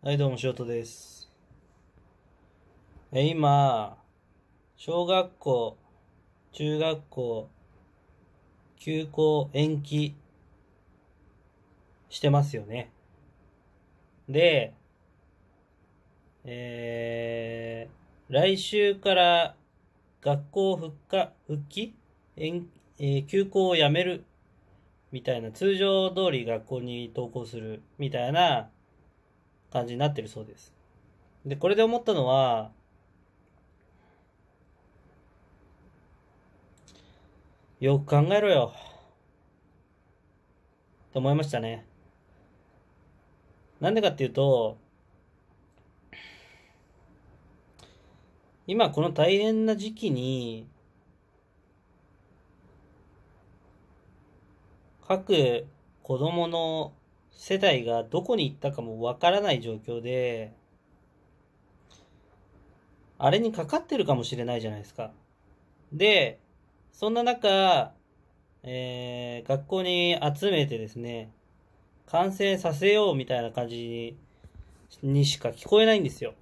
はい、どうも、しおです。え、今、小学校、中学校、休校延期してますよね。で、えー、来週から学校復活、復帰延、えー、休校をやめる、みたいな、通常通り学校に登校する、みたいな感じになってるそうです。で、これで思ったのは、よく考えろよ。と思いましたね。なんでかっていうと、今この大変な時期に、各子供の世代がどこに行ったかもわからない状況で、あれにかかってるかもしれないじゃないですか。で、そんな中、えー、学校に集めてですね、完成させようみたいな感じにしか聞こえないんですよ。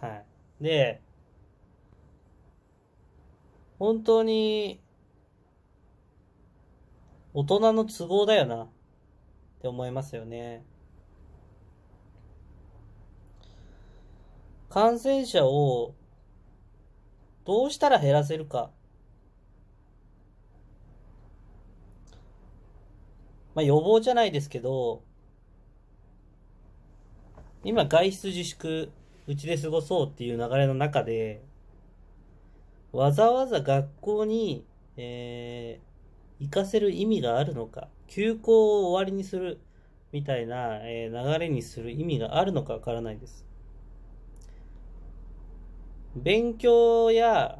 はい。で、本当に、大人の都合だよな。って思いますよね。感染者をどうしたら減らせるか。まあ予防じゃないですけど、今外出自粛、うちで過ごそうっていう流れの中で、わざわざ学校に、え行かせる意味があるのか、休校を終わりにするみたいな、え流れにする意味があるのかわからないです。勉強や、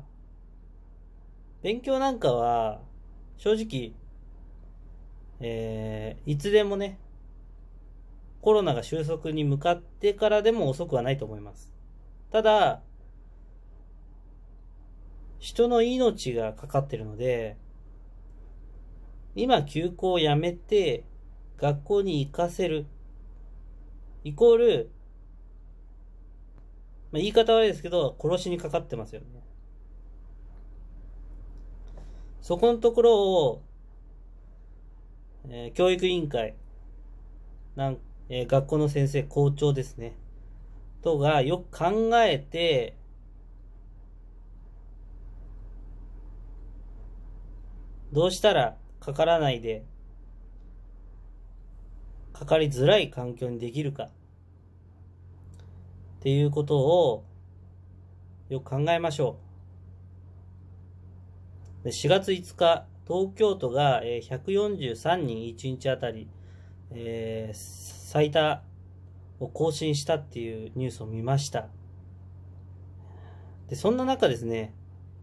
勉強なんかは、正直、えー、いつでもね、コロナが収束に向かってからでも遅くはないと思います。ただ、人の命がかかってるので、今休校をやめて学校に行かせる。イコール、まあ、言い方悪いですけど、殺しにかかってますよね。そこのところを、えー、教育委員会、なん、えー、学校の先生、校長ですね。とがよく考えて、どうしたらかからないで、かかりづらい環境にできるか、っていうことをよく考えましょう。で4月5日、東京都が143人1日あたり、えー、最多を更新したっていうニュースを見ました。で、そんな中ですね、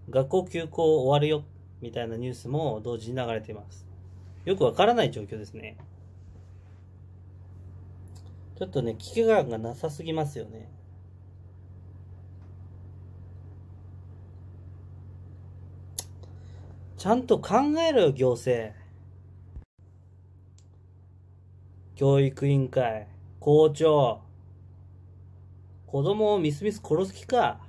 学校休校終わるよみたいなニュースも同時に流れています。よくわからない状況ですね。ちょっとね、危機感がなさすぎますよね。ちゃんと考えろよ、行政。教育委員会、校長。子供をみすみす殺す気か。